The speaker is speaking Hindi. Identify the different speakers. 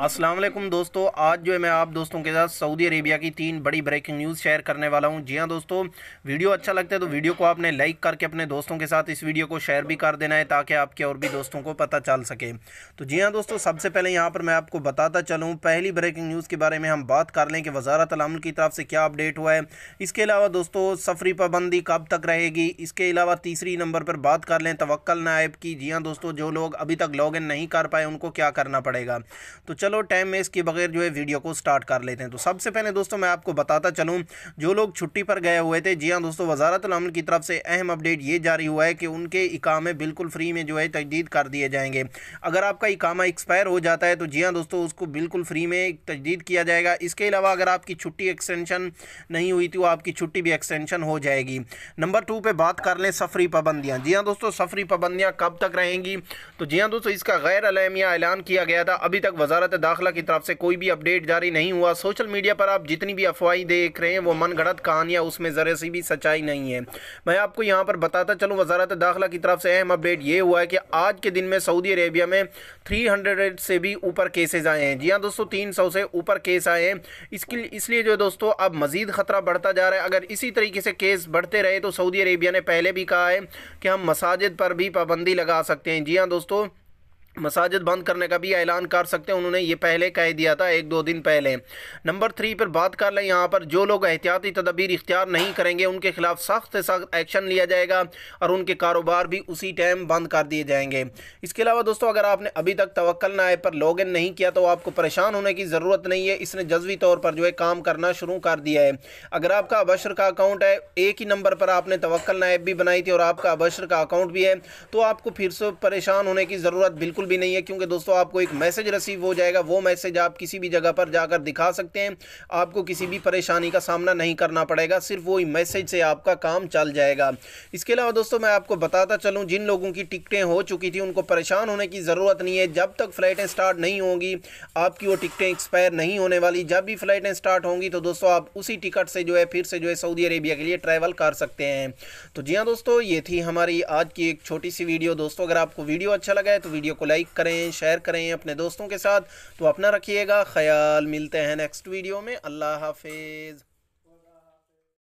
Speaker 1: अस्सलाम वालेकुम दोस्तों आज जो है मैं आप दोस्तों के साथ सऊदी अरेबिया की तीन बड़ी ब्रेकिंग न्यूज़ शेयर करने वाला हूं जी हां दोस्तों वीडियो अच्छा लगता है तो वीडियो को आपने लाइक करके अपने दोस्तों के साथ इस वीडियो को शेयर भी कर देना है ताकि आपके और भी दोस्तों को पता चल सके तो जी हाँ दोस्तों सबसे पहले यहाँ पर मैं आपको बताता चलूँ पहली ब्रेकिंग न्यूज़ के बारे में हम बात कर लें कि वजारत अमल की तरफ से क्या अपडेट हुआ है इसके अलावा दोस्तों सफरी पाबंदी कब तक रहेगी इसके अलावा तीसरी नंबर पर बात कर लें तवक्ल नायब की जी हाँ दोस्तों जो लोग अभी तक लॉग नहीं कर पाए उनको क्या करना पड़ेगा तो चलो टाइम वेस्ट इसके बगैर जो है वीडियो को स्टार्ट कर लेते हैं तो सबसे पहले दोस्तों मैं आपको बताता चलूँ जो लोग छुट्टी पर गए हुए थे जी हाँ दोस्तों वजारतमल की तरफ से अहम अपडेट ये जारी हुआ है कि उनके इकामे बिल्कुल फ्री में जो है तजदीद कर दिए जाएंगे अगर आपका इकामा एक्सपायर हो जाता है तो जी हाँ दोस्तों उसको बिल्कुल फ्री में तजदीद किया जाएगा इसके अलावा अगर आपकी छुट्टी एक्सटेंशन नहीं हुई थी वो आपकी छुट्टी भी एक्सटेंशन हो जाएगी नंबर टू पे बात कर लें सफरी पाबंदियाँ जी हाँ दोस्तों सफरी पाबंदियाँ कब तक रहेंगी तो जी हाँ दोस्तों इसका गैर अलहमिया ऐलान किया गया था अभी तक वजारत वजारत दाखिला की तरफ से कोई भी अपडेट जारी नहीं हुआ सोशल मीडिया पर आप जितनी भी अफवाहें देख रहे हैं वो मन गढ़त कहानियाँ उसमें ज़रा सी भी सच्चाई नहीं है मैं आपको यहाँ पर बताता चलूँ वजारत दाखिला की तरफ से अहम अपडेट ये हुआ है कि आज के दिन में सऊदी अरेबिया में थ्री हंड्रेड से भी ऊपर केसेज आए हैं जी हाँ दोस्तों तीन सौ से ऊपर केस आए हैं इसके इसलिए जो दोस्तों अब मज़ीद ख़तरा बढ़ता जा रहा है अगर इसी तरीके से केस बढ़ते रहे तो सऊदी अरेबिया ने पहले भी कहा है कि हम मसाजिद पर भी पाबंदी लगा सकते हैं जी हाँ दोस्तों मसाजिद बंद करने का भी ऐलान कर सकते हैं उन्होंने ये पहले कह दिया था एक दो दिन पहले नंबर थ्री पर बात कर लें यहाँ पर जो लोग एहतियाती तदबीर इख्तियार नहीं करेंगे उनके खिलाफ सख्त से सख्त एक्शन लिया जाएगा और उनके कारोबार भी उसी टाइम बंद कर दिए जाएंगे इसके अलावा दोस्तों अगर आपने अभी तक तवक्ल नए पर लॉग इन नहीं किया तो आपको परेशान होने की ज़रूरत नहीं है इसने जजवी तौर पर जो है काम करना शुरू कर दिया है अगर आपका अबशर का अकाउंट है एक ही नंबर पर आपने तवक्ल नायब भी बनाई थी और आपका अबशर का अकाउंट भी है तो आपको फिर से परेशान होने की ज़रूरत बिल्कुल बिल्कुल भी नहीं है क्योंकि दोस्तों आपको एक मैसेज रिसीव हो जाएगा वो मैसेज आप किसी भी जगह पर जाकर दिखा सकते हैं आपको किसी भी परेशानी का सामना नहीं करना पड़ेगा सिर्फ वही मैसेज से आपका काम चल जाएगा इसके अलावा दोस्तों मैं आपको बताता चलूँ जिन लोगों की टिकटें हो चुकी थी उनको परेशान होने की ज़रूरत नहीं है जब तक फ़्लाइटें स्टार्ट नहीं होंगी आपकी वो टिकटें एक्सपायर नहीं होने वाली जब भी फ़्लाइटें स्टार्ट होंगी तो दोस्तों आप उसी टिकट से जो है फिर से जो है सऊदी अरेबिया के लिए ट्रैवल कर सकते हैं तो जी हाँ दोस्तों ये थी हमारी आज की एक छोटी सी वीडियो दोस्तों अगर आपको वीडियो अच्छा लगा है तो वीडियो को लाइक करें शेयर करें अपने दोस्तों के साथ तो अपना रखिएगा ख्याल मिलते हैं नेक्स्ट वीडियो में अल्लाह हाफिज़